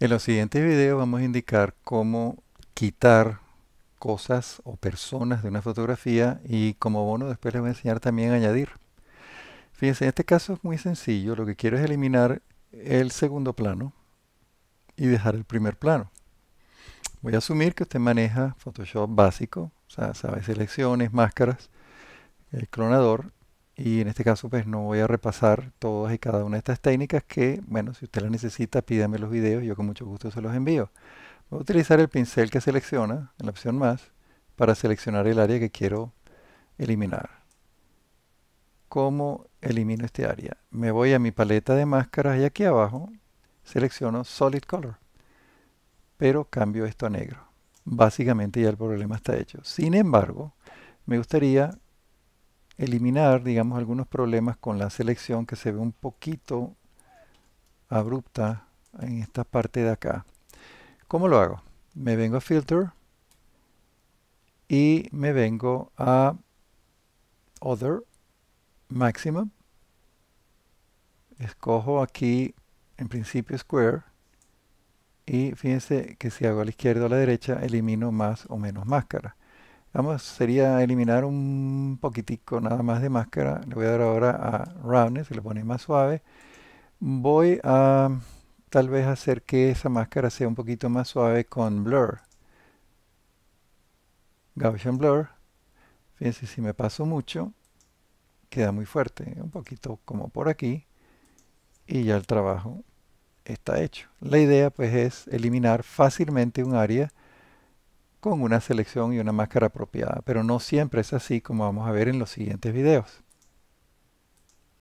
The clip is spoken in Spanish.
En los siguientes videos vamos a indicar cómo quitar cosas o personas de una fotografía y como bono después les voy a enseñar también a añadir. Fíjense, en este caso es muy sencillo, lo que quiero es eliminar el segundo plano y dejar el primer plano. Voy a asumir que usted maneja Photoshop básico, o sea, sabe selecciones, máscaras, el clonador y en este caso pues no voy a repasar todas y cada una de estas técnicas que, bueno, si usted las necesita, pídame los videos, yo con mucho gusto se los envío. Voy a utilizar el pincel que selecciona, en la opción más, para seleccionar el área que quiero eliminar. ¿Cómo elimino este área? Me voy a mi paleta de máscaras y aquí abajo selecciono Solid Color, pero cambio esto a negro. Básicamente ya el problema está hecho. Sin embargo, me gustaría eliminar, digamos, algunos problemas con la selección que se ve un poquito abrupta en esta parte de acá. ¿Cómo lo hago? Me vengo a Filter y me vengo a Other Maximum. Escojo aquí, en principio, Square. Y fíjense que si hago a la izquierda o a la derecha, elimino más o menos máscara. Vamos, sería eliminar un poquitico nada más de máscara. Le voy a dar ahora a Roundness, se le pone más suave. Voy a tal vez hacer que esa máscara sea un poquito más suave con Blur. Gaussian Blur. Fíjense, si me paso mucho, queda muy fuerte. ¿eh? Un poquito como por aquí. Y ya el trabajo está hecho. La idea pues es eliminar fácilmente un área con una selección y una máscara apropiada, pero no siempre es así como vamos a ver en los siguientes videos.